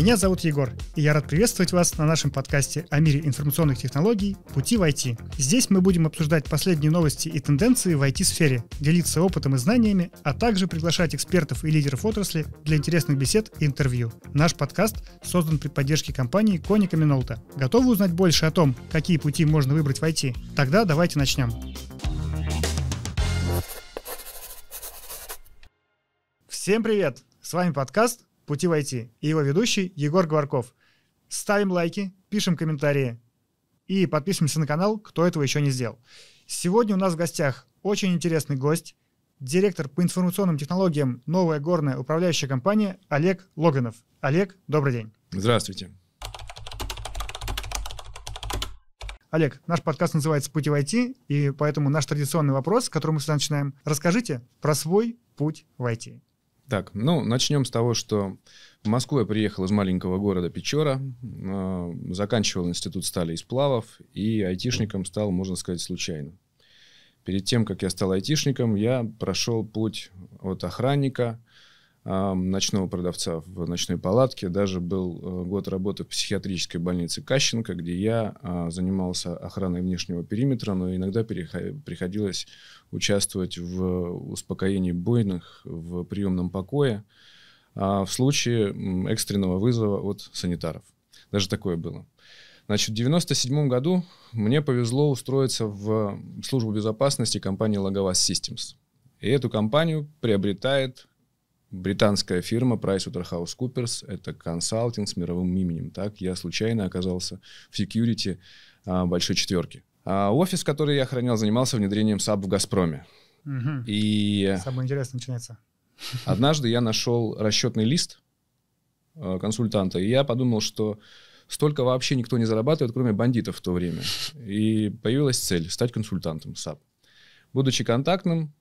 Меня зовут Егор, и я рад приветствовать вас на нашем подкасте о мире информационных технологий «Пути в IT». Здесь мы будем обсуждать последние новости и тенденции в IT-сфере, делиться опытом и знаниями, а также приглашать экспертов и лидеров отрасли для интересных бесед и интервью. Наш подкаст создан при поддержке компании Коника Минолта. Готовы узнать больше о том, какие пути можно выбрать в IT? Тогда давайте начнем. Всем привет! С вами подкаст «Пути войти» и его ведущий Егор Гварков. Ставим лайки, пишем комментарии и подписываемся на канал, кто этого еще не сделал. Сегодня у нас в гостях очень интересный гость, директор по информационным технологиям «Новая горная управляющая компания» Олег Логанов. Олег, добрый день. Здравствуйте. Олег, наш подкаст называется Путь в IT», и поэтому наш традиционный вопрос, с которым мы всегда начинаем. Расскажите про свой путь в IT. Так, ну, начнем с того, что в Москву я приехал из маленького города Печора, э, заканчивал институт стали и сплавов, и айтишником стал, можно сказать, случайно. Перед тем, как я стал айтишником, я прошел путь от охранника – ночного продавца в ночной палатке. Даже был э, год работы в психиатрической больнице Кащенко, где я а, занимался охраной внешнего периметра, но иногда приходилось участвовать в успокоении бойных в приемном покое а, в случае экстренного вызова от санитаров. Даже такое было. Значит, в 1997 году мне повезло устроиться в службу безопасности компании Logovas Systems. И эту компанию приобретает британская фирма PricewaterhouseCoopers, это консалтинг с мировым именем. Так, я случайно оказался в security а, большой четверки. А офис, который я охранял, занимался внедрением SAP в «Газпроме». Угу. И... Самое интересное начинается. Однажды я нашел расчетный лист а, консультанта, и я подумал, что столько вообще никто не зарабатывает, кроме бандитов в то время. И появилась цель – стать консультантом SAP. Будучи контактным,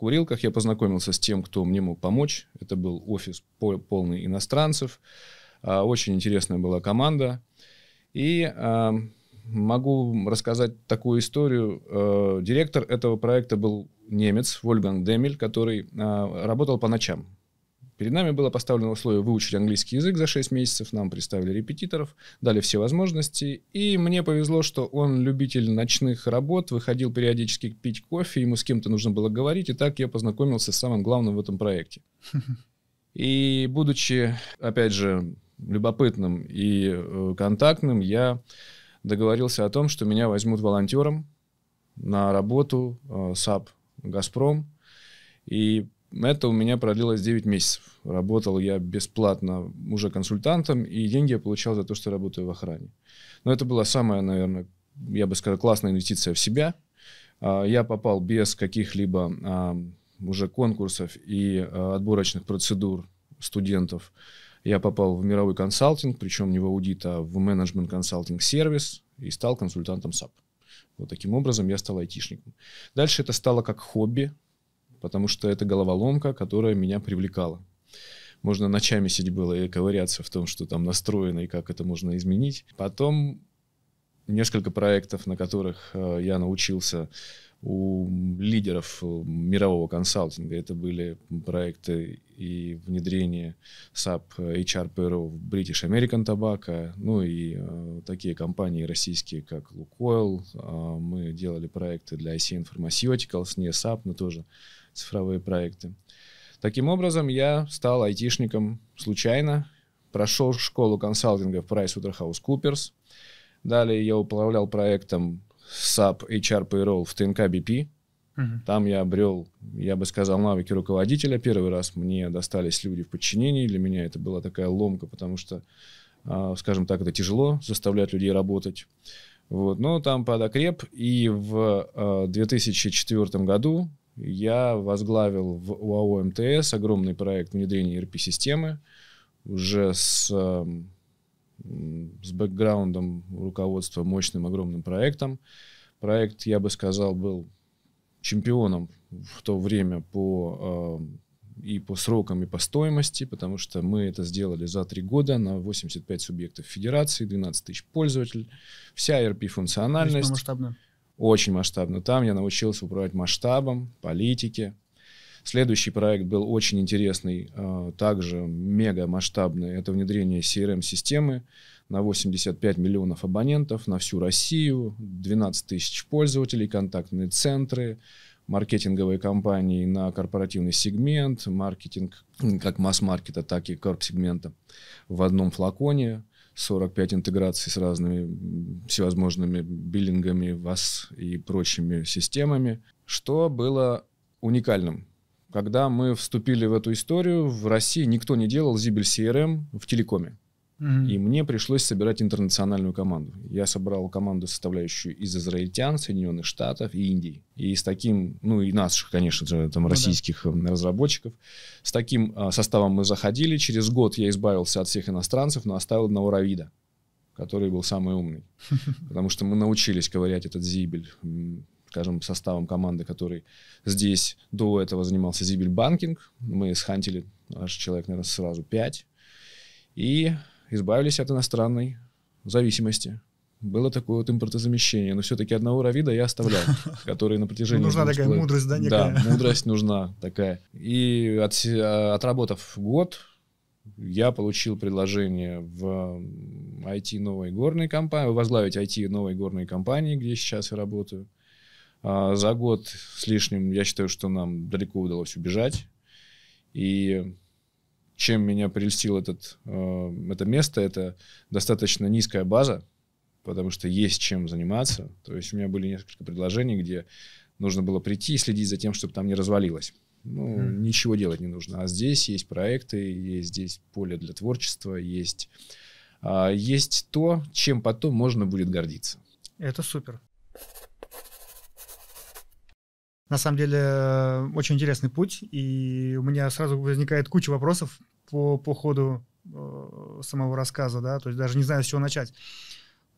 Курилках я познакомился с тем, кто мне мог помочь. Это был офис полный иностранцев. А, очень интересная была команда. И а, могу рассказать такую историю. А, директор этого проекта был немец Вольган Демель, который работал по ночам. Перед нами было поставлено условие выучить английский язык за 6 месяцев, нам представили репетиторов, дали все возможности, и мне повезло, что он любитель ночных работ, выходил периодически пить кофе, ему с кем-то нужно было говорить, и так я познакомился с самым главным в этом проекте. И будучи, опять же, любопытным и э, контактным, я договорился о том, что меня возьмут волонтером на работу э, САП «Газпром». И это у меня продлилось 9 месяцев. Работал я бесплатно уже консультантом, и деньги я получал за то, что работаю в охране. Но это была самая, наверное, я бы сказал, классная инвестиция в себя. А, я попал без каких-либо а, уже конкурсов и а, отборочных процедур студентов. Я попал в мировой консалтинг, причем не в аудит, а в менеджмент консалтинг сервис и стал консультантом SAP. Вот таким образом я стал айтишником. Дальше это стало как хобби, потому что это головоломка, которая меня привлекала. Можно ночами сидеть было и ковыряться в том, что там настроено и как это можно изменить. Потом несколько проектов, на которых э, я научился у лидеров э, мирового консалтинга. Это были проекты и внедрение SAP э, HR Peru в British American Tobacco, ну и э, такие компании российские, как Lukoil. Э, мы делали проекты для IC Pharmaceuticals, не SAP, но тоже цифровые проекты. Таким образом, я стал айтишником случайно, прошел школу консалтинга в PricewaterhouseCoopers. Далее я управлял проектом SAP HR Payroll в ТНК BP. Там я обрел, я бы сказал, навыки руководителя. Первый раз мне достались люди в подчинении. Для меня это была такая ломка, потому что, а, скажем так, это тяжело заставлять людей работать. Вот, но там подокреп, и в 2004 а, году я возглавил в УАО МТС огромный проект внедрения ERP-системы уже с, эм, с бэкграундом руководства мощным огромным проектом. Проект, я бы сказал, был чемпионом в то время по эм, и по срокам, и по стоимости, потому что мы это сделали за три года на 85 субъектов федерации, 12 тысяч пользователей, вся ERP-функциональность очень масштабно. Там я научился управлять масштабом, политике. Следующий проект был очень интересный, а, также мега масштабный. Это внедрение CRM-системы на 85 миллионов абонентов на всю Россию, 12 тысяч пользователей, контактные центры, маркетинговые компании на корпоративный сегмент, маркетинг как масс-маркета, так и корп-сегмента в одном флаконе. 45 интеграций с разными всевозможными биллингами, вас и прочими системами, что было уникальным. Когда мы вступили в эту историю, в России никто не делал Zibel CRM эм в телекоме. И мне пришлось собирать интернациональную команду. Я собрал команду, составляющую из израильтян, Соединенных Штатов и Индии. И с таким, ну и наших, конечно же, там, российских ну, да. Э, разработчиков. С таким а, составом мы заходили. Через год я избавился от всех иностранцев, но оставил одного Равида, который был самый умный. Потому что мы научились ковырять этот зибель скажем, составом команды, который здесь до этого занимался Зибель Банкинг. Мы схантили аж человек, наверное, сразу пять. И избавились от иностранной зависимости. Было такое вот импортозамещение, но все-таки одного Равида я оставлял, который на протяжении... Ну, нужна такая мудрость, да, некая? Да, мудрость нужна такая. И от, а, отработав год, я получил предложение в IT новой горной компании, возглавить IT новой горной компании, где сейчас я работаю. А, за год с лишним, я считаю, что нам далеко удалось убежать. И чем меня прельстил этот, э, это место, это достаточно низкая база, потому что есть чем заниматься. То есть у меня были несколько предложений, где нужно было прийти и следить за тем, чтобы там не развалилось. Ну, mm. ничего делать не нужно. А здесь есть проекты, есть здесь поле для творчества, есть, а, есть то, чем потом можно будет гордиться. Это супер на самом деле э, очень интересный путь, и у меня сразу возникает куча вопросов по, по ходу э, самого рассказа, да, то есть даже не знаю, с чего начать.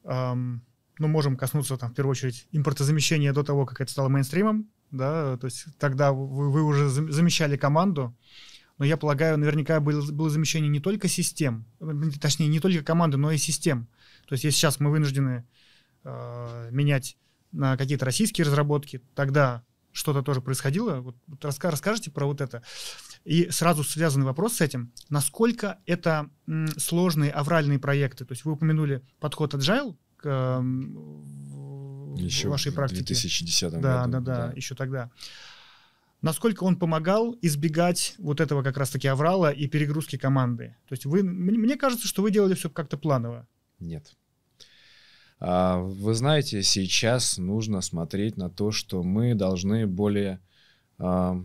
Эм, ну, можем коснуться, там, в первую очередь, импортозамещения до того, как это стало мейнстримом, да, то есть тогда вы, вы уже замещали команду, но я полагаю, наверняка было, было замещение не только систем, точнее, не только команды, но и систем. То есть если сейчас мы вынуждены э, менять на какие-то российские разработки, тогда что-то тоже происходило. Вот, вот раска- расскажите про вот это. И сразу связанный вопрос с этим. Насколько это м, сложные авральные проекты? То есть вы упомянули подход Agile к э, эм, еще вашей практике. в 2010 да, году. Да, да, да, еще тогда. Насколько он помогал избегать вот этого как раз-таки аврала и перегрузки команды? То есть вы, мне кажется, что вы делали все как-то планово. Нет. А, вы знаете, сейчас нужно смотреть на то, что мы должны более а,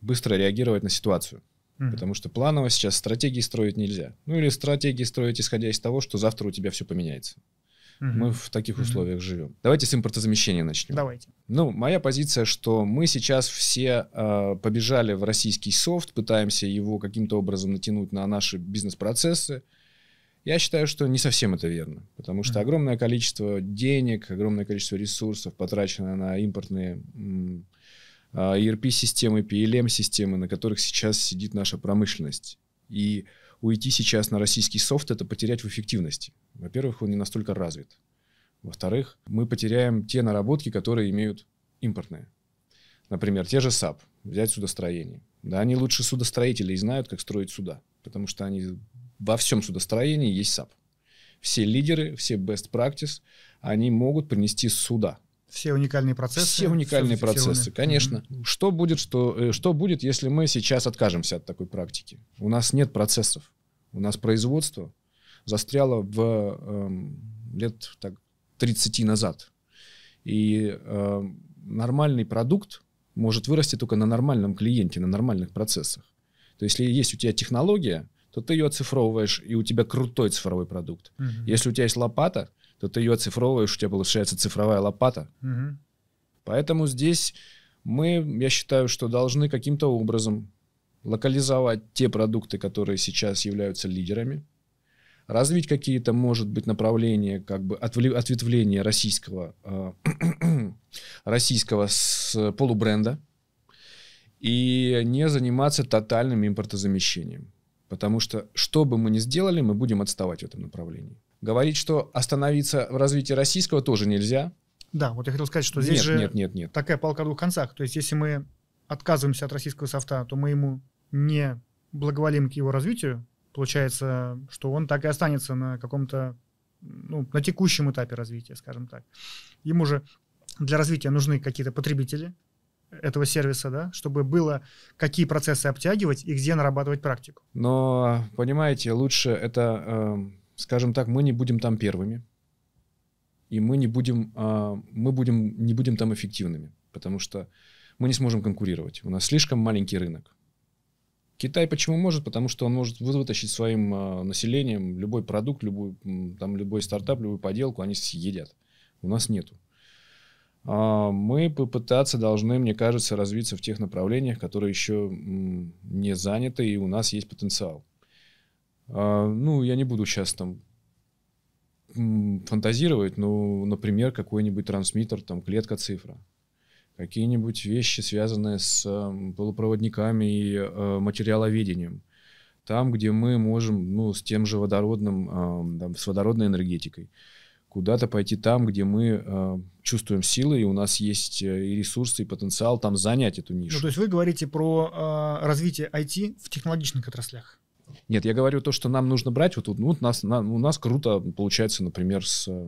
быстро реагировать на ситуацию. Mm-hmm. Потому что планово сейчас стратегии строить нельзя. Ну или стратегии строить, исходя из того, что завтра у тебя все поменяется. Mm-hmm. Мы в таких mm-hmm. условиях живем. Давайте с импортозамещения начнем. Давайте. Ну, моя позиция, что мы сейчас все э, побежали в российский софт, пытаемся его каким-то образом натянуть на наши бизнес-процессы. Э, я считаю, что не совсем это верно, потому что огромное количество денег, огромное количество ресурсов потрачено на импортные а, ERP-системы, PLM-системы, на которых сейчас сидит наша промышленность. И уйти сейчас на российский софт – это потерять в эффективности. Во-первых, он не настолько развит. Во-вторых, мы потеряем те наработки, которые имеют импортные. Например, те же САП, взять судостроение. Да, они лучше судостроителей знают, как строить суда, потому что они во всем судостроении есть SAP. Все лидеры, все best practice, они могут принести суда. Все уникальные процессы. Все уникальные все процессы, конечно. Mm-hmm. Что будет, что э, что будет, если мы сейчас откажемся от такой практики? У нас нет процессов, у нас производство застряло в э, лет так 30 назад, и э, нормальный продукт может вырасти только на нормальном клиенте, на нормальных процессах. То есть, если есть у тебя технология, то ты ее оцифровываешь, и у тебя крутой цифровой продукт. Угу. Если у тебя есть лопата, то ты ее оцифровываешь, у тебя получается цифровая лопата. Угу. Поэтому здесь мы, я считаю, что должны каким-то образом локализовать те продукты, которые сейчас являются лидерами, развить какие-то, может быть, направления, как бы ответвления российского, а, российского с полубренда и не заниматься тотальным импортозамещением. Потому что, что бы мы ни сделали, мы будем отставать в этом направлении. Говорить, что остановиться в развитии российского тоже нельзя. Да, вот я хотел сказать, что здесь нет, же нет, нет, нет. такая палка о двух концах. То есть, если мы отказываемся от российского софта, то мы ему не благоволим к его развитию. Получается, что он так и останется на каком-то, ну, на текущем этапе развития, скажем так. Ему же для развития нужны какие-то потребители, этого сервиса, да, чтобы было, какие процессы обтягивать и где нарабатывать практику. Но, понимаете, лучше это, э, скажем так, мы не будем там первыми, и мы не будем, э, мы будем, не будем там эффективными, потому что мы не сможем конкурировать. У нас слишком маленький рынок. Китай почему может? Потому что он может вытащить своим э, населением любой продукт, любой, там, любой стартап, любую поделку, они съедят. У нас нету. А, мы попытаться должны, мне кажется, развиться в тех направлениях, которые еще не заняты, и у нас есть потенциал. А, ну, я не буду сейчас там фантазировать, ну, например, какой-нибудь трансмиттер, там, клетка-цифра. Какие-нибудь вещи, связанные с полупроводниками и а, материаловедением. Там, где мы можем, ну, с тем же водородным, там, с водородной энергетикой куда-то пойти там, где мы э, чувствуем силы, и у нас есть э, и ресурсы, и потенциал там занять эту нишу. Ну, то есть вы говорите про э, развитие IT в технологичных отраслях? Нет, я говорю то, что нам нужно брать. Вот, ну, вот нас, на, у нас круто получается, например, с э,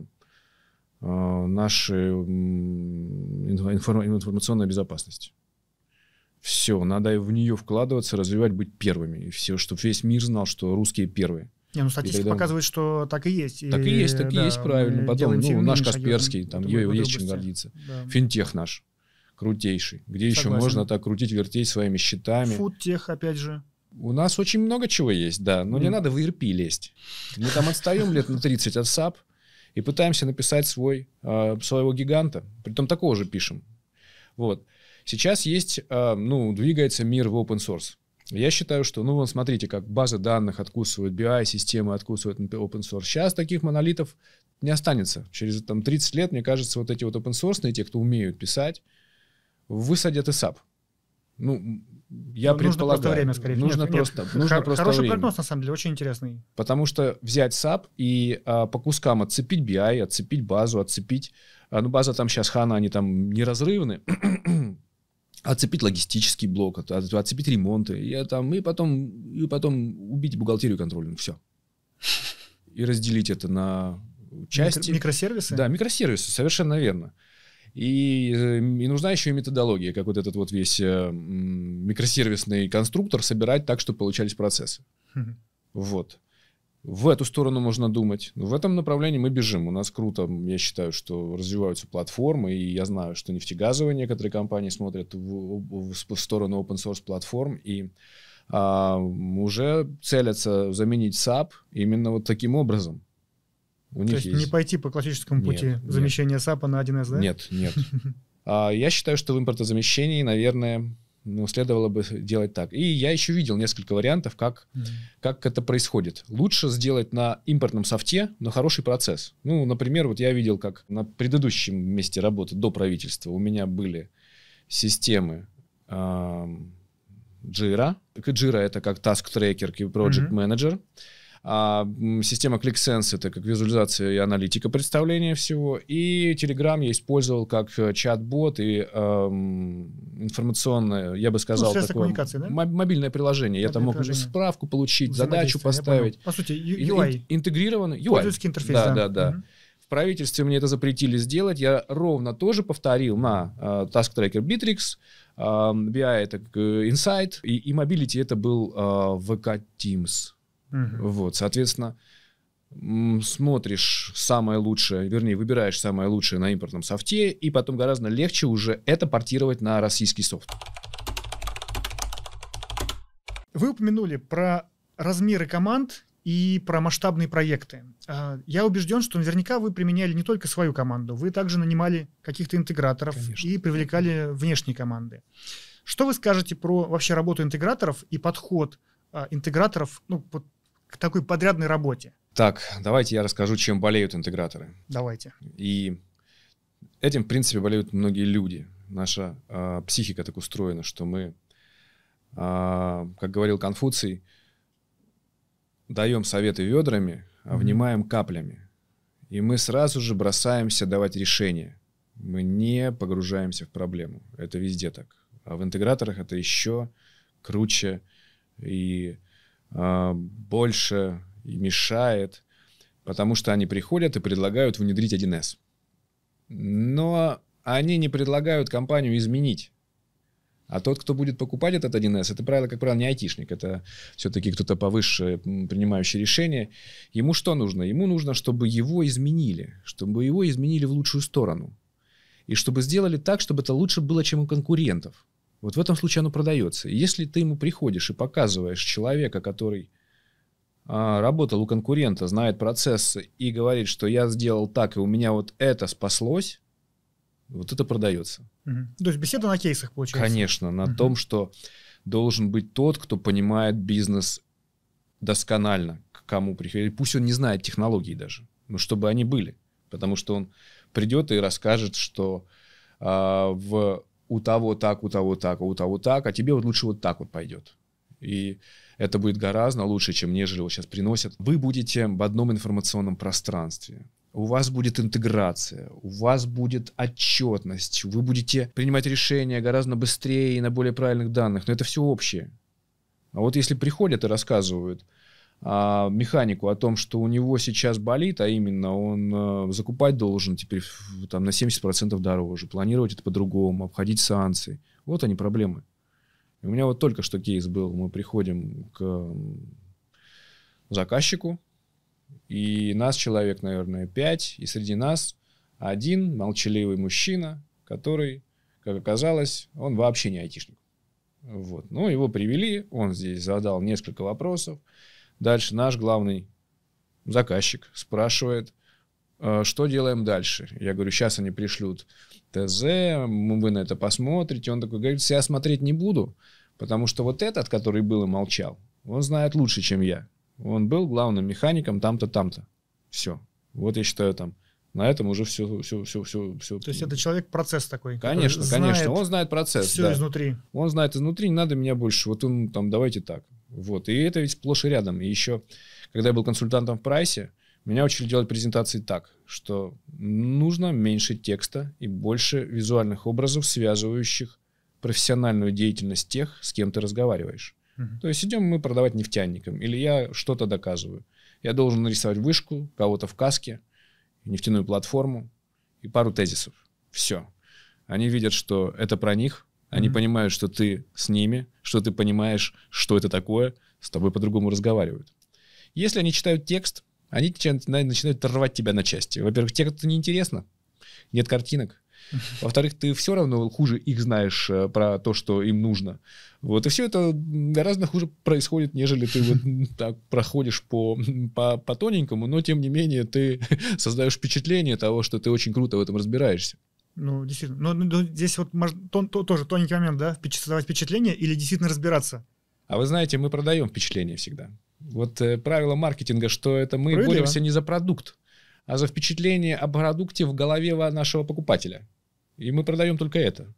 нашей информ, информационной безопасности. Все, надо в нее вкладываться, развивать, быть первыми. И все, чтобы весь мир знал, что русские первые. Не, ну статистика тогда... показывает, что так и есть. Так и, и есть, так и есть, правильно. Потом, ну, наш Касперский, там, ее есть чем гордиться. Да. Финтех наш, крутейший. Где Согласен. еще можно так крутить, вертеть своими щитами. Фудтех, опять же. У нас очень много чего есть, да, но mm. не надо в ERP лезть. Мы там отстаем лет на 30 от САП и пытаемся написать свой, э, своего гиганта. Притом такого же пишем. Вот. Сейчас есть, э, ну, двигается мир в open source. Я считаю, что, ну, вон, смотрите, как базы данных откусывают, BI-системы откусывают open source. Сейчас таких монолитов не останется. Через там, 30 лет, мне кажется, вот эти вот open source, те, кто умеют писать, высадят и SAP. Ну, я ну, предполагаю. Нужно просто время, скорее Нужно нет, просто, нет, нужно хор- просто хороший время. прогноз, на самом деле, очень интересный. Потому что взять SAP и а, по кускам отцепить BI, отцепить базу, отцепить... А, ну, база там сейчас, Хана, они там неразрывны отцепить логистический блок, от, отцепить ремонты, и, там, и, потом, и потом убить бухгалтерию контролем, все. И разделить это на части. Микросервисы? Да, микросервисы, совершенно верно. И, э, и нужна еще и методология, как вот этот вот весь э, микросервисный конструктор собирать так, чтобы получались процессы. Вот в эту сторону можно думать. В этом направлении мы бежим. У нас круто, я считаю, что развиваются платформы, и я знаю, что нефтегазовые некоторые компании смотрят в, в, в сторону open source платформ и а, уже целятся заменить SAP именно вот таким образом. У То них есть, не пойти по классическому пути нет, замещения нет. SAP на 1С, да? Нет, нет. А, я считаю, что в импортозамещении, наверное, ну, следовало бы делать так. И я еще видел несколько вариантов, как, mm как это происходит. Лучше сделать на импортном софте, но хороший процесс. Ну, например, вот я видел, как на предыдущем месте работы до правительства у меня были системы э, Jira. Jira — это как Task Tracker и Project mm-hmm. Manager. А, система ClickSense — это как визуализация и аналитика представления всего. И Telegram я использовал как э, чат-бот и эм, информационное, я бы сказал, ну, такое да? мобильное приложение. Мобильное я там мог приложение. справку получить, задачу поставить. По сути, UI. Интегрированный UI. Пользовательский интерфейс. Да, да, да. да. Угу. В правительстве мне это запретили сделать. Я ровно тоже повторил на э, Task Tracker Bittrex, э, эм, BI — это э, Insight, и, и Mobility — это был э, VK Teams. Угу. Вот, соответственно, смотришь самое лучшее, вернее, выбираешь самое лучшее на импортном софте, и потом гораздо легче уже это портировать на российский софт. Вы упомянули про размеры команд и про масштабные проекты. А, я убежден, что наверняка вы применяли не только свою команду, вы также нанимали каких-то интеграторов Конечно. и привлекали внешние команды. Что вы скажете про вообще работу интеграторов и подход а, интеграторов ну, такой подрядной работе? Так, давайте я расскажу, чем болеют интеграторы. Давайте. И этим, в принципе, болеют многие люди. Наша э, психика так устроена, что мы, э, как говорил Конфуций, даем советы ведрами, а внимаем каплями. И мы сразу же бросаемся давать решения. Мы не погружаемся в проблему. Это везде так. А в интеграторах это еще круче и а, больше и мешает, потому что они приходят и предлагают внедрить 1С. Но они не предлагают компанию изменить. А тот, кто будет покупать этот 1С, это правило, как правило, не айтишник, это все-таки кто-то повыше принимающий решение. Ему что нужно? Ему нужно, чтобы его изменили, чтобы его изменили в лучшую сторону. И чтобы сделали так, чтобы это лучше было, чем у конкурентов. Вот в этом случае оно продается. если ты ему приходишь и показываешь человека, который а, работал у конкурента, знает процессы и говорит, что я сделал так, и у меня вот это спаслось, вот это продается. Угу. То есть беседа на кейсах получается? Конечно, на угу. том, что должен быть тот, кто понимает бизнес досконально, к кому приходить. Пусть он не знает технологий даже, но чтобы они были. Потому что он придет и расскажет, что а, в у того так, у того так, а у того так, а тебе вот лучше вот так вот пойдет. И это будет гораздо лучше, чем нежели вот сейчас приносят. Вы будете в одном информационном пространстве. У вас будет интеграция, у вас будет отчетность, вы будете принимать решения гораздо быстрее и на более правильных данных. Но это все общее. А вот если приходят и рассказывают – а, механику о том, что у него сейчас болит, а именно он э, закупать должен теперь там, на 70% дороже, планировать это по-другому, обходить санкции. Вот они проблемы. у меня вот только что кейс был. Мы приходим к заказчику, и нас человек, наверное, пять, и среди нас один молчаливый мужчина, который, как оказалось, он вообще не айтишник. Вот. Ну, его привели, он здесь задал несколько вопросов, Дальше наш главный заказчик спрашивает, «Э, что делаем дальше? Я говорю, сейчас они пришлют ТЗ, вы на это посмотрите. Он такой говорит, я смотреть не буду, потому что вот этот, который был и молчал, он знает лучше, чем я. Он был главным механиком там-то, там-то. Все. Вот я считаю там. На этом уже все, все, все, все, все. То есть это человек процесс такой. Конечно, конечно. Он знает процесс. Все да. изнутри. Он знает изнутри. Не надо меня больше. Вот он там давайте так. Вот. И это ведь сплошь и рядом. И еще, когда я был консультантом в прайсе, меня учили делать презентации так, что нужно меньше текста и больше визуальных образов, связывающих профессиональную деятельность тех, с кем ты разговариваешь. Угу. То есть идем мы продавать нефтяникам, или я что-то доказываю. Я должен нарисовать вышку, кого-то в каске, нефтяную платформу и пару тезисов. Все. Они видят, что это про них, они mm-hmm. понимают, что ты с ними, что ты понимаешь, что это такое, с тобой по-другому разговаривают. Если они читают текст, они начинают рвать тебя на части. Во-первых, тебе это неинтересно, нет картинок. Во-вторых, ты все равно хуже их знаешь э, про то, что им нужно. Вот, и все это гораздо хуже происходит, нежели ты вот так проходишь по, по, по тоненькому, но тем не менее ты создаешь впечатление того, что ты очень круто в этом разбираешься. Ну, действительно. Но, ну, но ну, здесь вот тон, то, тоже тоненький момент, да? Создавать впечатление или действительно разбираться? А вы знаете, мы продаем впечатление всегда. Вот э, правило маркетинга, что это мы боремся не за продукт, а за впечатление о продукте в голове нашего покупателя. И мы продаем только это.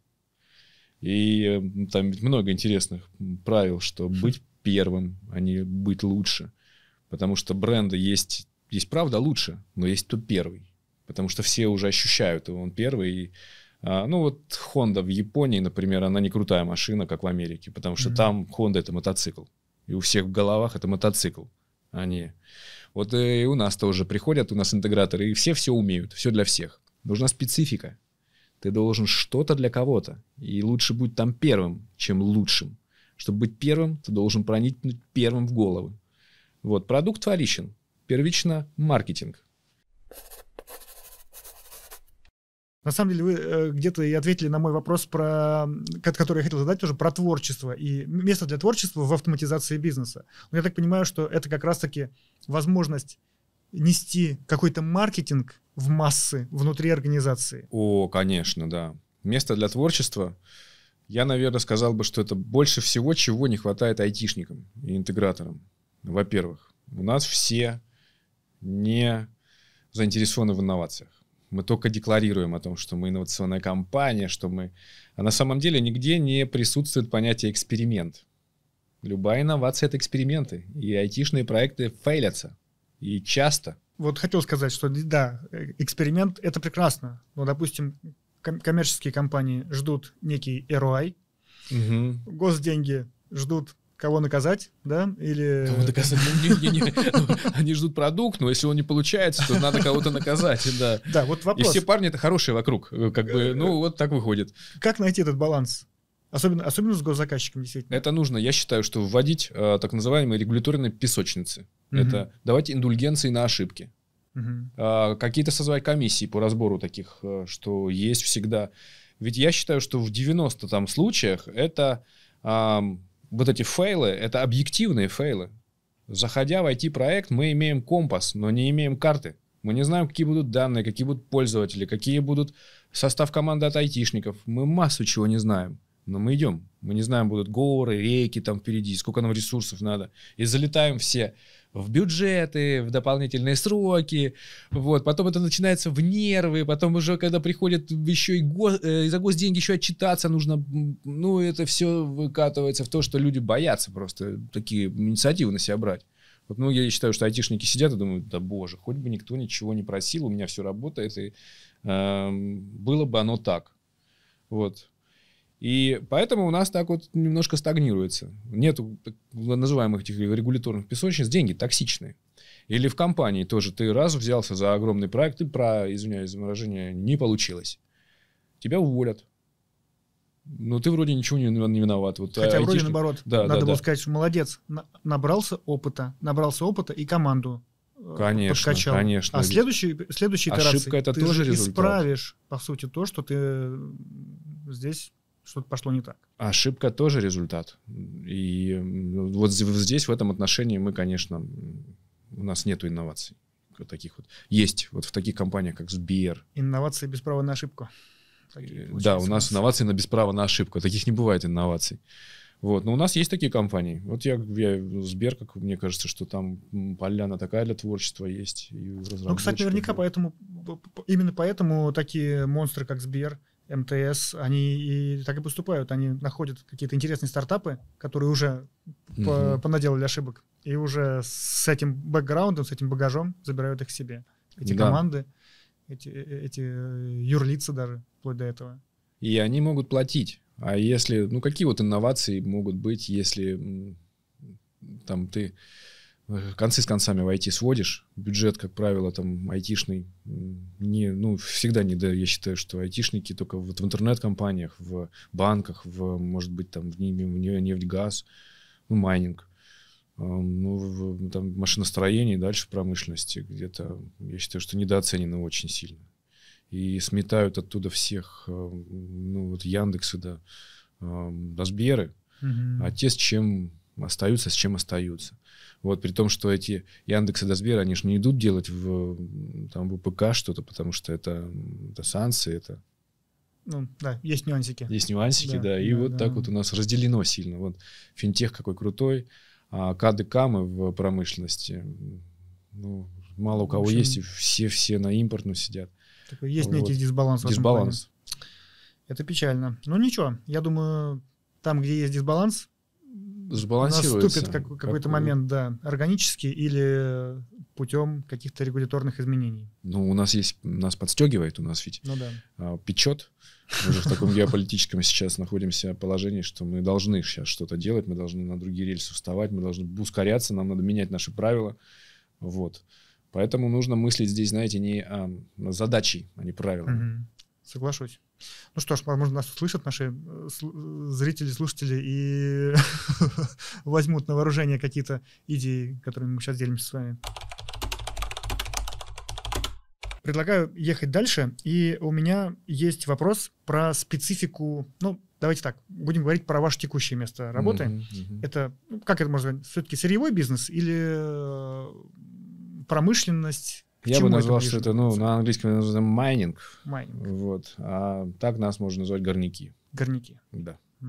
И э, там ведь много интересных правил, что быть первым, а не быть лучше. Потому что бренда есть, есть правда лучше, но есть кто первый потому что все уже ощущают его, он первый. И, а, ну вот Honda в Японии, например, она не крутая машина, как в Америке, потому что mm-hmm. там Honda это мотоцикл, и у всех в головах это мотоцикл, а не... Вот э, и у нас тоже приходят, у нас интеграторы, и все все умеют, все для всех. Нужна специфика. Ты должен что-то для кого-то. И лучше быть там первым, чем лучшим. Чтобы быть первым, ты должен проникнуть первым в головы. Вот, продукт вторичен. Первично маркетинг. На самом деле, вы э, где-то и ответили на мой вопрос, про, который я хотел задать тоже, про творчество и место для творчества в автоматизации бизнеса. Но я так понимаю, что это как раз-таки возможность нести какой-то маркетинг в массы внутри организации. О, конечно, да. Место для творчества. Я, наверное, сказал бы, что это больше всего, чего не хватает айтишникам и интеграторам. Во-первых, у нас все не заинтересованы в инновациях мы только декларируем о том, что мы инновационная компания, что мы... А на самом деле нигде не присутствует понятие эксперимент. Любая инновация — это эксперименты, и айтишные проекты фейлятся, и часто. Вот хотел сказать, что да, эксперимент — это прекрасно, но, ну, допустим, коммерческие компании ждут некий ROI, угу. госденьги ждут кого наказать, да? Или... Кого наказать? Ну, не, не, не, ну, они ждут продукт, но если он не получается, то надо кого-то наказать, да. Да, вот вопрос. И все парни это хорошие вокруг, э, как бы, ну э, вот так выходит. Как найти этот баланс? Особенно, особенно с госзаказчиком, действительно. Это нужно, я считаю, что вводить э, так называемые регуляторные песочницы. Угу. Это давать индульгенции на ошибки. Угу. Э, какие-то созвать комиссии по разбору таких, э, что есть всегда. Ведь я считаю, что в 90 там случаях это... Эм, вот эти фейлы, это объективные фейлы. Заходя в IT-проект, мы имеем компас, но не имеем карты. Мы не знаем, какие будут данные, какие будут пользователи, какие будут состав команды от айтишников. Мы массу чего не знаем, но мы идем. Мы не знаем, будут горы, реки там впереди, сколько нам ресурсов надо. И залетаем все в бюджеты, в дополнительные сроки, вот, потом это начинается в нервы, потом уже, когда приходит еще и го, э, за госденьги еще отчитаться нужно, ну, это все выкатывается в то, что люди боятся просто такие инициативы на себя брать. Вот, ну, я считаю, что айтишники сидят и думают, да боже, хоть бы никто ничего не просил, у меня все работает, и э, было бы оно так. Вот. И поэтому у нас так вот немножко стагнируется. Нет называемых этих регуляторных песочниц, деньги токсичные. Или в компании тоже ты раз взялся за огромный проект, и про, извиняюсь за выражение, не получилось. Тебя уволят. Ну, ты вроде ничего не, не виноват. Вот, Хотя айтишник... вроде наоборот. Да, надо да, было да. сказать, что молодец, на, набрался опыта, набрался опыта и команду э, конечно, подкачал. Конечно, А следующий, следующий Ошибка это ты тоже же результат. исправишь, по сути, то, что ты здесь что-то пошло не так. А ошибка тоже результат. И вот здесь, в этом отношении, мы, конечно, у нас нет инноваций таких вот. Есть вот в таких компаниях, как Сбер. Инновации без права на ошибку. Такие, э, да, у нас инновации на без права на ошибку. Таких не бывает инноваций. Вот. Но у нас есть такие компании. Вот я, я Сбер, как мне кажется, что там поляна такая для творчества есть. И ну, кстати, наверняка поэтому, именно поэтому такие монстры, как Сбер, МТС, они и так и поступают. Они находят какие-то интересные стартапы, которые уже угу. по понаделали ошибок, и уже с этим бэкграундом, с этим багажом забирают их к себе. Эти да. команды, эти, э, эти э, юрлицы даже, вплоть до этого. И они могут платить. А если, ну какие вот инновации могут быть, если там ты концы с концами в IT сводишь. Бюджет, как правило, там айтишный. Не, ну, всегда не, да, я считаю, что айтишники только вот в интернет-компаниях, в банках, в, может быть, там, в, в нефть, газ, ну, майнинг. Ну, в, там, машиностроение, дальше в промышленности где-то, я считаю, что недооценено очень сильно. И сметают оттуда всех, ну, вот Яндексы, да, до Сберы. Угу. А те, с чем остаются с чем остаются. Вот, при том, что эти Яндексы и Сбера, они же не идут делать в, там, в УПК что-то, потому что это, это санкции, это... Ну, да, есть нюансики. Есть нюансики, да. да и да, вот да. так вот у нас разделено сильно. Вот финтех какой крутой, а кадыкамы в промышленности, ну, мало у кого общем, есть, и все-все на импортную сидят. Такой, есть вот. некий дисбаланс. Дисбаланс. Это печально. Ну ничего, я думаю, там, где есть дисбаланс, Наступит как, какой-то как... момент, да, органически или путем каких-то регуляторных изменений. Ну, у нас есть, нас подстегивает, у нас ведь ну, да. А, печет. Мы же в таком геополитическом сейчас находимся положении, что мы должны сейчас что-то делать, мы должны на другие рельсы вставать, мы должны ускоряться, нам надо менять наши правила. Вот. Поэтому нужно мыслить здесь, знаете, не а, задачей, а не правилами. Угу. Соглашусь. Ну что ж, возможно, нас услышат наши э, э, зрители, слушатели и возьмут на вооружение какие-то идеи, которыми мы сейчас делимся с вами. Предлагаю ехать дальше, и у меня есть вопрос про специфику, ну, давайте так, будем говорить про ваше текущее место работы. Mm-hmm, mm-hmm. Это, ну, как это можно сказать, все-таки сырьевой бизнес или э, промышленность, к Я бы назвал, это что это, ну, на английском называется майнинг. Майнинг. Вот. А так нас можно назвать горняки. Горняки. Да. Угу.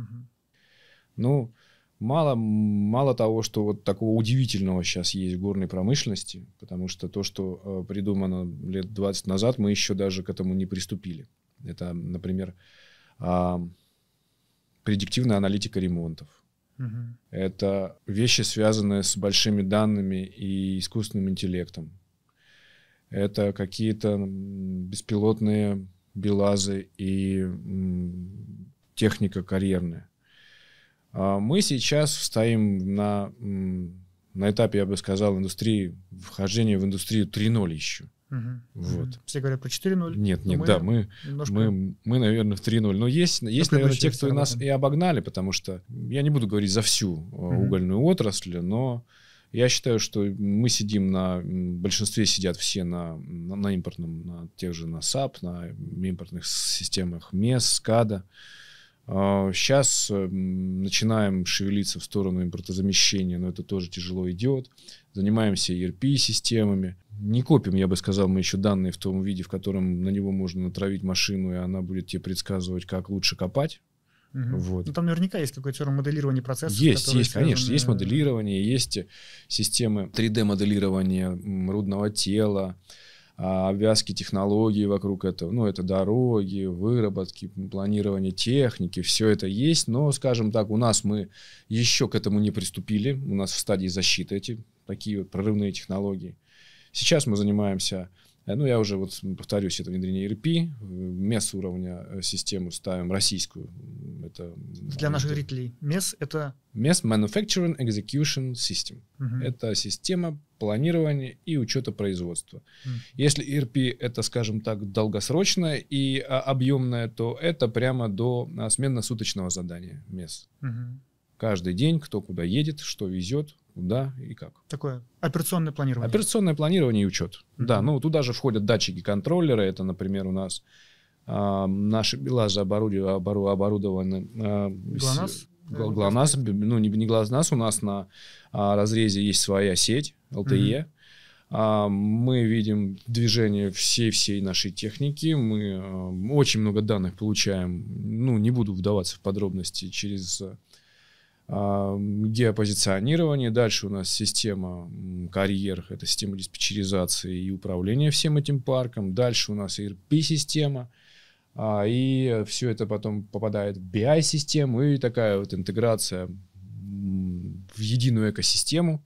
Ну, мало, мало того, что вот такого удивительного сейчас есть в горной промышленности, потому что то, что э, придумано лет 20 назад, мы еще даже к этому не приступили. Это, например, э, предиктивная аналитика ремонтов. Угу. Это вещи, связанные с большими данными и искусственным интеллектом это какие-то беспилотные белазы и техника карьерная. А мы сейчас стоим на, на этапе, я бы сказал, индустрии, вхождения в индустрию 3.0 еще. Угу. Вот. Все говорят про 4.0. Нет, ну, нет, мы, да, мы, немножко... мы, мы, наверное, в 3.0. Но есть, есть наверное, те, кто нас и обогнали, потому что я не буду говорить за всю угу. угольную отрасль, но я считаю, что мы сидим на... большинстве сидят все на, на, на импортном, на тех же на SAP, на импортных системах MES, SCADA. Сейчас начинаем шевелиться в сторону импортозамещения, но это тоже тяжело идет. Занимаемся ERP-системами. Не копим, я бы сказал, мы еще данные в том виде, в котором на него можно натравить машину, и она будет тебе предсказывать, как лучше копать. Угу. Вот. Ну, там наверняка есть какое-то все моделирование процессов. Есть, есть, связаны... конечно, есть моделирование, есть системы 3D-моделирования рудного тела, а, обвязки технологий вокруг этого. Ну, это дороги, выработки, планирование техники, все это есть. Но, скажем так, у нас мы еще к этому не приступили. У нас в стадии защиты эти такие вот прорывные технологии. Сейчас мы занимаемся Э, ну, я уже вот повторюсь, это внедрение ERP. Э, МЕС уровня э, систему ставим российскую. Это, Для наших это... зрителей. МЕС это... МЕС Manufacturing Execution System. Угу. Это система планирования и учета производства. Угу. Если ERP это, скажем так, долгосрочное и а, объемное, то это прямо до а, сменно-суточного задания МЕС. Угу. Каждый день кто куда едет, что везет, да и как. Такое операционное планирование. Операционное планирование и учет. Mm-hmm. Да, ну туда же входят датчики контроллера. Это, например, у нас э, наши БелАЗы обору, оборудованы. Э, ГЛОНАСС? Гл- ГЛОНАСС, ну не, не ГЛОНАСС, у нас на а, разрезе есть своя сеть LTE. Mm-hmm. А, мы видим движение всей-всей нашей техники, мы а, очень много данных получаем, ну, не буду вдаваться в подробности, через а, геопозиционирование, Дальше у нас система карьер, это система диспетчеризации и управления всем этим парком. Дальше у нас ERP-система, а, и все это потом попадает в BI-систему, и такая вот интеграция в единую экосистему.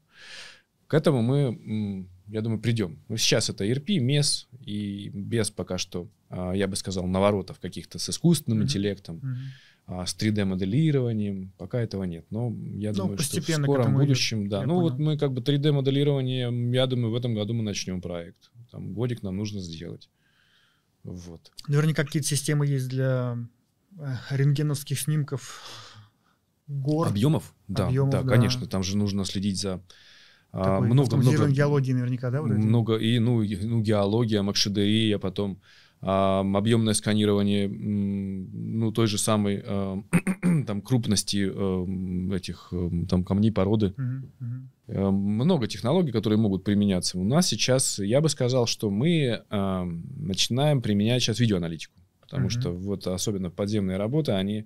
К этому мы, я думаю, придем. Ну, сейчас это ERP, MES, и без пока что, а, я бы сказал, наворотов каких-то с искусственным mm-hmm. интеллектом. Mm-hmm а, с 3D-моделированием. Пока этого нет. Но я Но ну, думаю, что в скором будущем, идет. да. Я ну, понял. вот мы как бы 3D-моделирование, я думаю, в этом году мы начнем проект. Там годик нам нужно сделать. Вот. Наверняка какие-то системы есть для э, рентгеновских снимков гор. Объемов? Да, объемов, да, да, конечно. Там же нужно следить за а, много, много геологии наверняка, да? Вот много, и, ну, и, ну, геология, макшедерия, потом объемное сканирование ну, той же самой там, крупности этих там, камней, породы. Mm-hmm. Много технологий, которые могут применяться. У нас сейчас, я бы сказал, что мы начинаем применять сейчас видеоаналитику. Потому mm-hmm. что вот особенно подземные работы, они,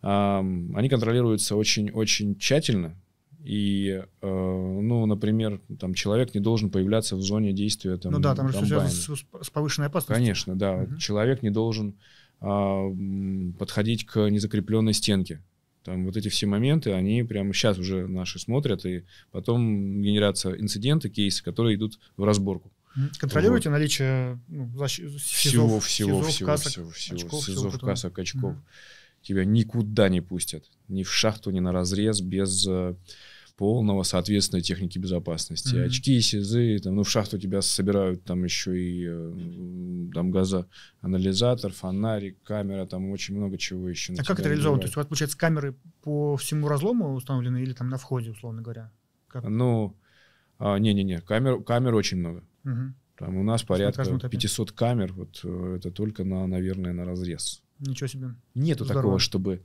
они контролируются очень-очень тщательно, и, э, ну, например, там человек не должен появляться в зоне действия там. Ну да, там же все с, с повышенной опасностью. Конечно, да. Угу. Человек не должен э, подходить к незакрепленной стенке. Там вот эти все моменты, они прямо сейчас уже наши смотрят, и потом генерятся инциденты, кейсы, которые идут в разборку. Контролируете вот. наличие ну, защ... всего, СИЗОв, всего, СИЗОВ, всего, касок, всего, всего, очков, СИЗОВ, всего касок, очков. Угу. Тебя никуда не пустят, ни в шахту, ни на разрез без э, полного соответствия техники безопасности. Mm-hmm. Очки, СИЗы, там, ну, в шахту тебя собирают там еще и э, там газоанализатор, фонарик, камера, там очень много чего еще. А как это реализовано? То есть у вас, получается, камеры по всему разлому установлены или там на входе, условно говоря? Как? Ну, а, не-не-не, а, камер, камер очень много. Mm-hmm. Там у нас порядка на 500 камер, вот э, это только на, наверное, на разрез. Ничего себе. Нету Здорово. такого, чтобы...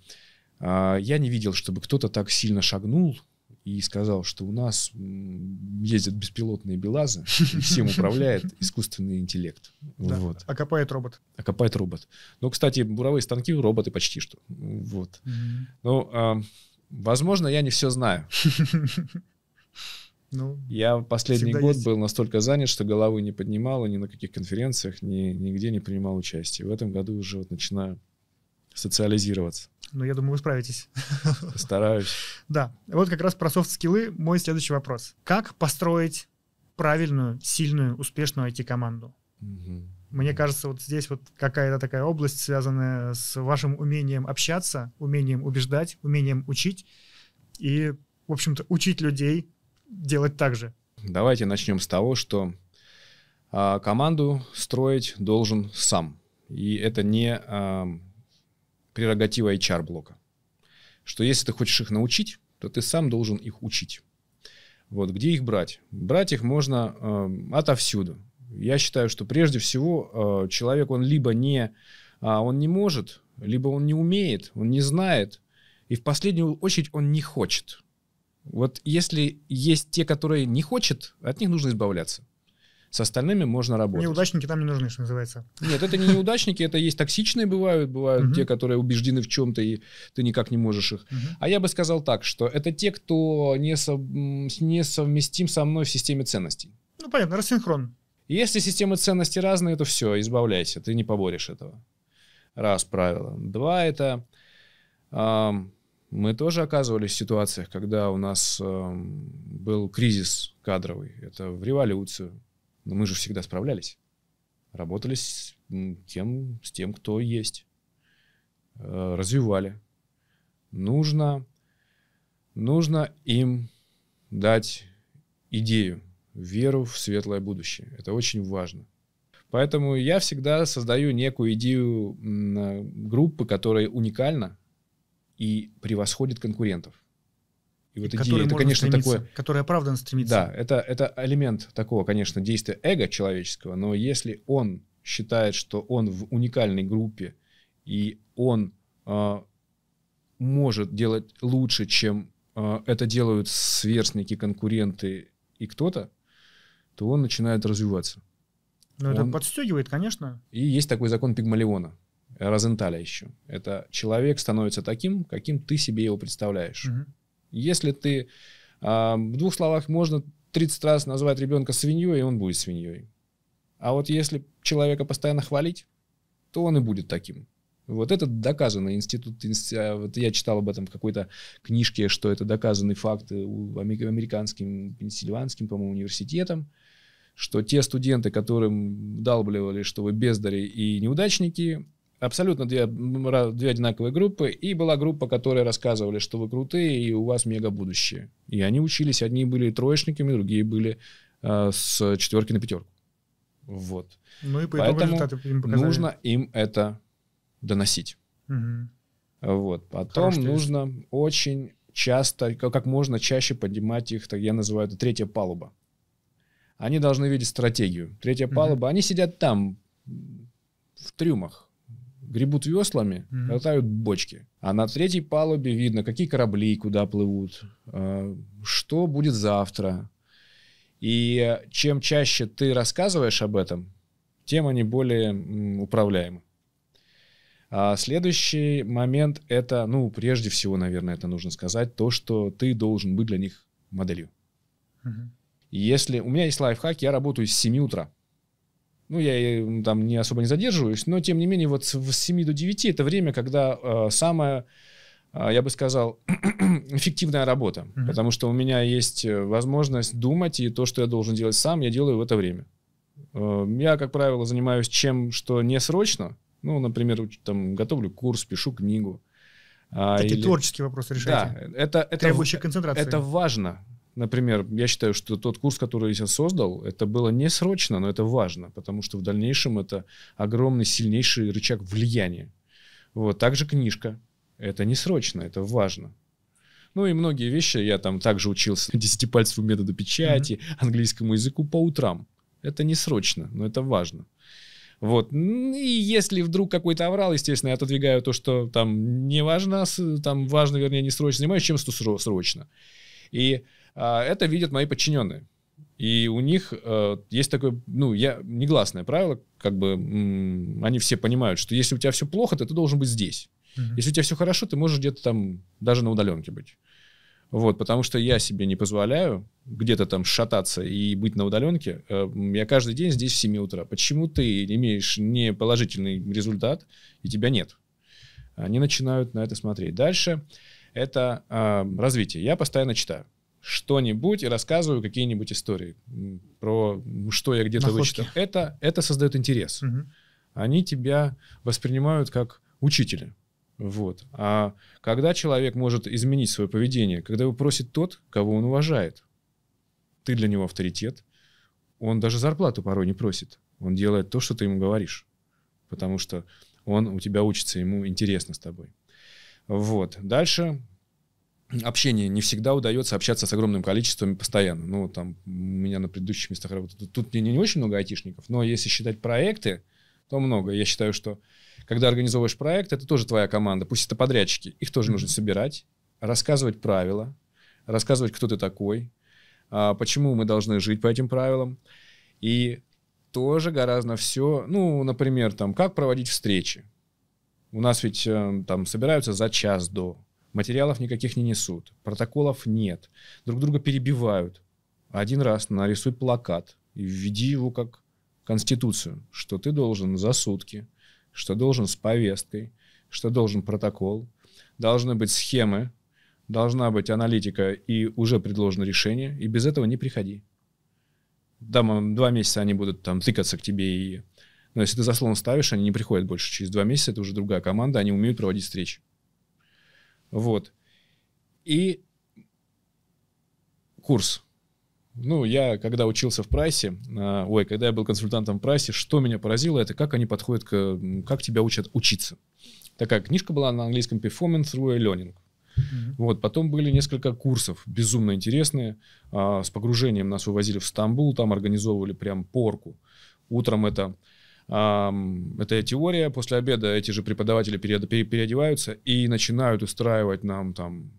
А, я не видел, чтобы кто-то так сильно шагнул, и сказал, что у нас ездят беспилотные белазы, и всем управляет искусственный интеллект. Да. Вот. А робот. А робот. Но, ну, кстати, буровые станки роботы почти что. Вот. Угу. Ну, а, возможно, я не все знаю. Ну, я последний год есть. был настолько занят, что головы не поднимал, и ни на каких конференциях, ни, нигде не принимал участие. В этом году уже вот начинаю социализироваться. Но ну, я думаю, вы справитесь. Постараюсь. Да. Вот как раз про софт-скиллы мой следующий вопрос. Как построить правильную, сильную, успешную IT-команду? Мне кажется, вот здесь вот какая-то такая область, связанная с вашим умением общаться, умением убеждать, умением учить и, в общем-то, учить людей делать так же. Давайте начнем с того, что а, команду строить должен сам. И это не а, прерогатива HR-блока. Что если ты хочешь их научить, то ты сам должен их учить. Вот где их брать? Брать их можно э, отовсюду. Я считаю, что прежде всего э, человек он либо не, а, он не может, либо он не умеет, он не знает, и в последнюю очередь он не хочет. Вот если есть те, которые не хочет, от них нужно избавляться. С остальными можно работать. Неудачники там не нужны, что называется. Нет, это не неудачники, это есть токсичные бывают, бывают uh-huh. те, которые убеждены в чем-то, и ты никак не можешь их. Uh-huh. А я бы сказал так, что это те, кто не, со, не совместим со мной в системе ценностей. Ну, понятно, рассинхрон. Если системы ценностей разные, то все, избавляйся, ты не поборешь этого. Раз правило. Два это... Э, мы тоже оказывались в ситуациях, когда у нас э, был кризис кадровый. Это в революцию, но мы же всегда справлялись. Работали с тем, с тем кто есть. Э, развивали. Нужно, нужно им дать идею, веру в светлое будущее. Это очень важно. Поэтому я всегда создаю некую идею э, группы, которая уникальна и превосходит конкурентов. И вот идея, это, конечно, такое... Который оправдан стремится. Да, это, это элемент такого, конечно, действия эго человеческого, но если он считает, что он в уникальной группе, и он э, может делать лучше, чем э, это делают сверстники, конкуренты и кто-то, то он начинает развиваться. Ну это подстегивает, конечно. И есть такой закон Пигмалиона, Розенталя еще. Это человек становится таким, каким ты себе его представляешь. Угу. Если ты... Э, в двух словах можно 30 раз назвать ребенка свиньей, и он будет свиньей. А вот если человека постоянно хвалить, то он и будет таким. Вот это доказанный институт. А, вот я читал об этом в какой-то книжке, что это доказанный факт американским, пенсильванским, по-моему, университетом, что те студенты, которым далбливали, что вы бездари и неудачники, Абсолютно две, две одинаковые группы. И была группа, которая рассказывали, что вы крутые и у вас мега будущее. И они учились. Одни были троечниками, другие были э, с четверки на пятерку. Вот. Ну и по Поэтому им нужно им это доносить. Угу. Вот. Потом Хороший нужно тезис. очень часто, как можно чаще поднимать их, так я называю это третья палуба. Они должны видеть стратегию. Третья угу. палуба. Они сидят там, в трюмах гребут веслами, mm-hmm. катают бочки. А на третьей палубе видно, какие корабли куда плывут, э, что будет завтра. И чем чаще ты рассказываешь об этом, тем они более управляемы. А следующий момент это, ну, прежде всего, наверное, это нужно сказать, то, что ты должен быть для них моделью. Угу. Если у меня есть лайфхак, я работаю с 7 утра ну, я там не особо не задерживаюсь, но тем не менее вот с 7 до 9 это время, когда э, самая, э, я бы сказал, эффективная работа, mm-hmm. потому что у меня есть э, возможность думать, и то, что я должен делать сам, я делаю в это время. Э, я, как правило, занимаюсь чем, что не срочно, ну, например, там, готовлю курс, пишу книгу. А, Такие или... творческие вопросы решаете? Да, это, это, требующие концентрации. Это важно, Например, я считаю, что тот курс, который я создал, это было не срочно, но это важно, потому что в дальнейшем это огромный, сильнейший рычаг влияния. Вот, также книжка. Это не срочно, это важно. Ну и многие вещи, я там также учился десятипальцевому методу печати, mm-hmm. английскому языку по утрам. Это не срочно, но это важно. Вот. И если вдруг какой-то аврал, естественно, я отодвигаю то, что там не важно, там важно, вернее, не срочно, занимаюсь чем-то срочно. И а, это видят мои подчиненные. И у них э, есть такое, ну, я, негласное правило, как бы м- они все понимают, что если у тебя все плохо, то ты должен быть здесь. Mm-hmm. Если у тебя все хорошо, ты можешь где-то там даже на удаленке быть. Вот, потому что я себе не позволяю где-то там шататься и быть на удаленке. Э, я каждый день здесь в 7 утра. Почему ты имеешь неположительный результат, и тебя нет? Они начинают на это смотреть. Дальше это э, развитие. Я постоянно читаю что-нибудь и рассказываю какие-нибудь истории про что я где-то вычитал. Это, это создает интерес. Угу. Они тебя воспринимают как учителя. Вот. А когда человек может изменить свое поведение, когда его просит тот, кого он уважает, ты для него авторитет, он даже зарплату порой не просит. Он делает то, что ты ему говоришь, потому что он у тебя учится, ему интересно с тобой. Вот. Дальше общение не всегда удается общаться с огромным количеством постоянно. Ну, там, у меня на предыдущих местах работы, тут мне не очень много айтишников, но если считать проекты, то много. Я считаю, что когда организовываешь проект, это тоже твоя команда, пусть это подрядчики, их тоже mm-hmm. нужно собирать, рассказывать правила, рассказывать, кто ты такой, а, почему мы должны жить по этим правилам. И тоже гораздо все, ну, например, там, как проводить встречи. У нас ведь э, там собираются за час до материалов никаких не несут, протоколов нет, друг друга перебивают. Один раз нарисуй плакат и введи его как конституцию, что ты должен за сутки, что должен с повесткой, что должен протокол, должны быть схемы, должна быть аналитика и уже предложено решение, и без этого не приходи. Там два месяца они будут там тыкаться к тебе и... Но если ты заслон ставишь, они не приходят больше. Через два месяца это уже другая команда, они умеют проводить встречи. Вот. И курс. Ну, я когда учился в прайсе, э, ой, когда я был консультантом в прайсе, что меня поразило, это как они подходят к, как тебя учат учиться. Такая книжка была на английском Performance Through Learning. Mm-hmm. Вот, потом были несколько курсов, безумно интересные, а, с погружением нас вывозили в Стамбул, там организовывали прям порку. Утром это это теория. После обеда эти же преподаватели переодеваются и начинают устраивать нам там...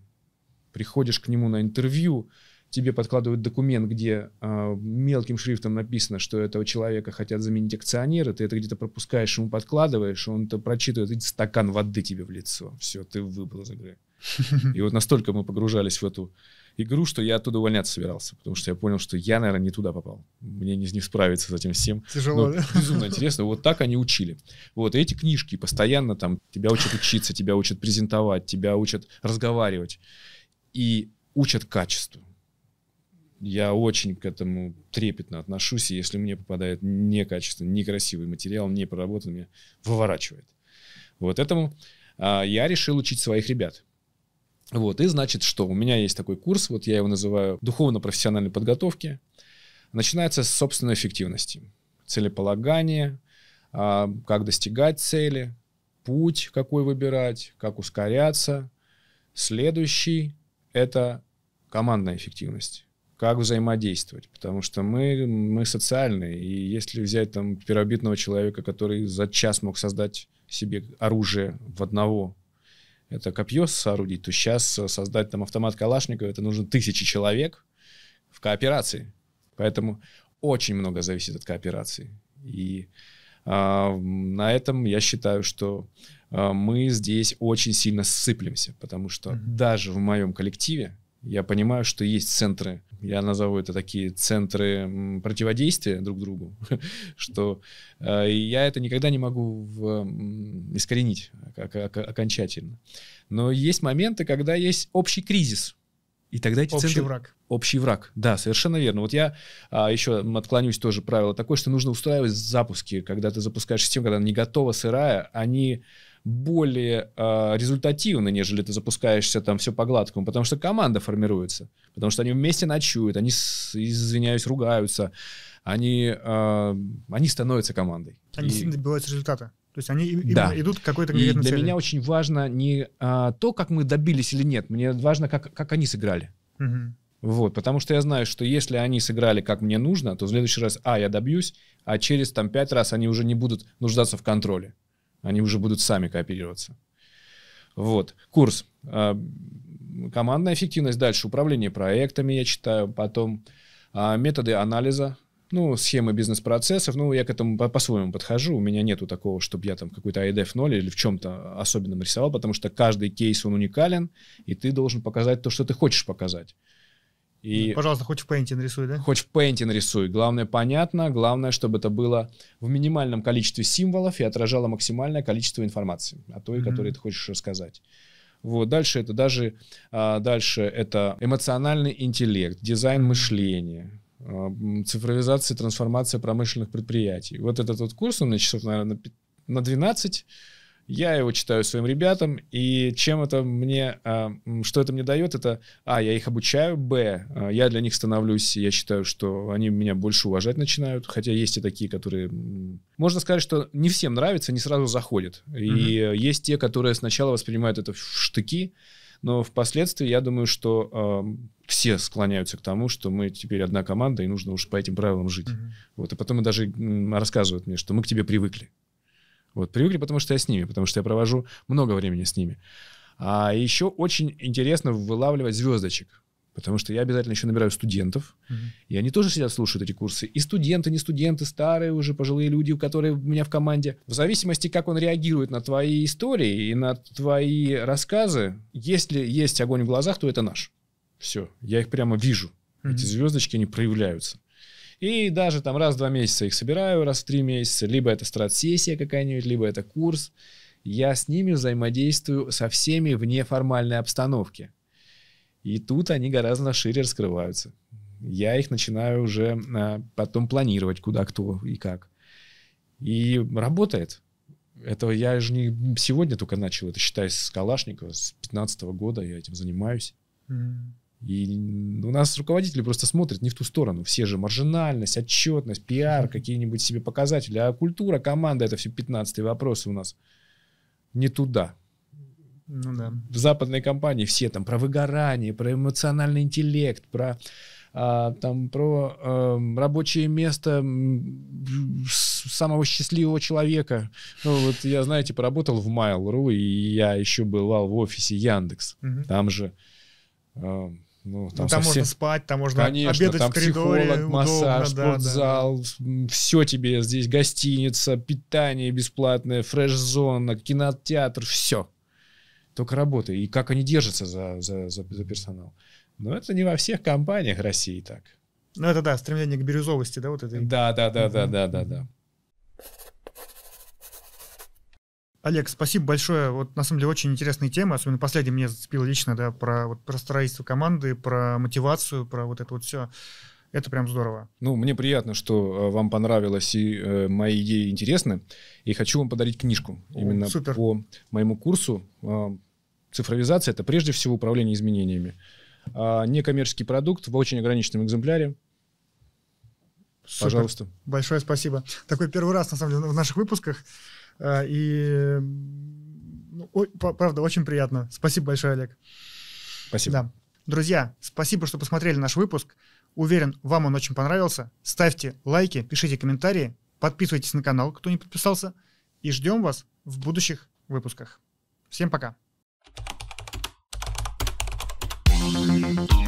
Приходишь к нему на интервью, тебе подкладывают документ, где э, мелким шрифтом написано, что этого человека хотят заменить акционеры, ты это где-то пропускаешь, ему подкладываешь, он это прочитывает, и стакан воды тебе в лицо. Все, ты выбыл из игры. И вот настолько мы погружались в эту игру, что я оттуда увольняться собирался, потому что я понял, что я, наверное, не туда попал. Мне не, не справиться с этим всем. Тяжело, Но ну, да? Безумно интересно. Вот так они учили. Вот эти книжки постоянно там тебя учат учиться, тебя учат презентовать, тебя учат разговаривать. И учат качеству. Я очень к этому трепетно отношусь, и если мне попадает некачественный, некрасивый материал, не проработанный, меня выворачивает. Вот этому а, я решил учить своих ребят. Вот, и значит, что у меня есть такой курс, вот я его называю духовно-профессиональной подготовки. Начинается с собственной эффективности, целеполагания, а, как достигать цели, путь какой выбирать, как ускоряться. Следующий — это командная эффективность как взаимодействовать, потому что мы, мы социальные, и если взять там первобитного человека, который за час мог создать себе оружие в одного это копье соорудить, то сейчас создать там автомат Калашникова, это нужно тысячи человек в кооперации. Поэтому очень много зависит от кооперации. И э, на этом я считаю, что э, мы здесь очень сильно сыплемся, потому что mm-hmm. даже в моем коллективе я понимаю, что есть центры, я назову это такие центры противодействия друг другу, что э, я это никогда не могу искоренить окончательно. Но есть моменты, когда есть общий кризис. И тогда эти общий центры... враг. Общий враг, да, совершенно верно. Вот я а, еще отклонюсь тоже правило такое, что нужно устраивать запуски, когда ты запускаешь систему, когда она не готова, сырая, они... А более э, результативно, нежели ты запускаешься там все по гладкому, потому что команда формируется, потому что они вместе ночуют, они, извиняюсь, ругаются, они, э, они становятся командой. Они и... добиваются результата. То есть они да. идут к какой-то конкретной для меня очень важно не а, то, как мы добились или нет, мне важно, как, как они сыграли. Угу. Вот, потому что я знаю, что если они сыграли, как мне нужно, то в следующий раз, а, я добьюсь, а через там пять раз они уже не будут нуждаться в контроле. Они уже будут сами кооперироваться. Вот. Курс. А, командная эффективность. Дальше управление проектами я читаю. Потом а, методы анализа. Ну, схемы бизнес-процессов. Ну, я к этому по-своему подхожу. У меня нету такого, чтобы я там какой-то IDF 0 или в чем-то особенном рисовал, потому что каждый кейс, он уникален, и ты должен показать то, что ты хочешь показать. И Пожалуйста, хоть в пейнте нарисуй, да? Хоть в пейнте нарисуй. Главное понятно, главное, чтобы это было в минимальном количестве символов и отражало максимальное количество информации о той, mm-hmm. которой ты хочешь рассказать. Вот, дальше это даже, а, дальше это эмоциональный интеллект, дизайн мышления, а, цифровизация, трансформация промышленных предприятий. Вот этот вот курс, он на часов, наверное, на 12, я его читаю своим ребятам, и чем это мне, а, что это мне дает, это, а, я их обучаю, б, а, я для них становлюсь, я считаю, что они меня больше уважать начинают, хотя есть и такие, которые, можно сказать, что не всем нравится, не сразу заходят, Mm-hmm. И есть те, которые сначала воспринимают это в штыки, но впоследствии, я думаю, что э, все склоняются к тому, что мы теперь одна команда, и нужно уж по этим правилам жить. Mm-hmm. Вот, и потом и даже рассказывают мне, что мы к тебе привыкли. Вот, привыкли, потому что я с ними, потому что я провожу много времени с ними. А еще очень интересно вылавливать звездочек. Потому что я обязательно еще набираю студентов, Uh-huh. и они тоже сидят, слушают эти курсы. И студенты, не студенты, старые уже пожилые люди, которые у меня в команде. В зависимости, как он реагирует на твои истории и на твои рассказы, если есть огонь в глазах, то это наш. Все, я их прямо вижу. Uh-huh. Эти звездочки, они проявляются. И даже там раз в два месяца их собираю, раз в три месяца. Либо это стратсессия какая-нибудь, либо это курс. Я с ними взаимодействую со всеми в неформальной обстановке. И тут они гораздо шире раскрываются. Я их начинаю уже а, потом планировать, куда, кто и как. И работает. Это я же не сегодня только начал. Это, считай, с Калашникова, с 15 -го года я этим занимаюсь. Mm. И у нас руководители просто смотрят не в ту сторону. Все же маржинальность, отчетность, пиар, какие-нибудь себе показатели. А культура, команда, это все 15 вопросы у нас. Не туда. Ну, да. В западной компании все там про выгорание, про эмоциональный интеллект, про а, там про э, рабочее место самого счастливого человека. Ну, вот я, знаете, поработал в Mail.ru, и я еще бывал в офисе Яндекс. Угу. Там же э, ну, ну, там, ну, там совсем... можно спать, там можно Конечно, обедать там в коридоре. Психолог, массаж, удобно, спортзал, да, да. все тебе здесь гостиница, питание бесплатное, фреш-зона, кинотеатр, все. Только работы И как они держатся за, за, за, за персонал. Но ну, это не во всех компаниях России так. Ну, это да, стремление к бирюзовости, да, вот это. Да, да, да, да, да, да, да. Олег, спасибо большое. Вот на самом деле очень интересная тема, особенно последний меня зацепил лично, да, про вот про строительство команды, про мотивацию, про вот это вот все. Это прям здорово. Ну, мне приятно, что э, вам понравилось и э, мои идеи интересны. И хочу вам подарить книжку О, именно супер. по моему курсу. Э, цифровизация — это прежде всего управление изменениями. А некоммерческий продукт в очень ограниченном экземпляре. Супер. Пожалуйста. Большое спасибо. Такой первый раз, на самом деле, в наших выпусках. А, и, ну, о, правда, очень приятно. Спасибо большое, Олег. Спасибо. Да. Друзья, спасибо, что посмотрели наш выпуск. Уверен, вам он очень понравился. Ставьте лайки, пишите комментарии, подписывайтесь на канал, кто не подписался, и ждем вас в будущих выпусках. Всем пока. thank you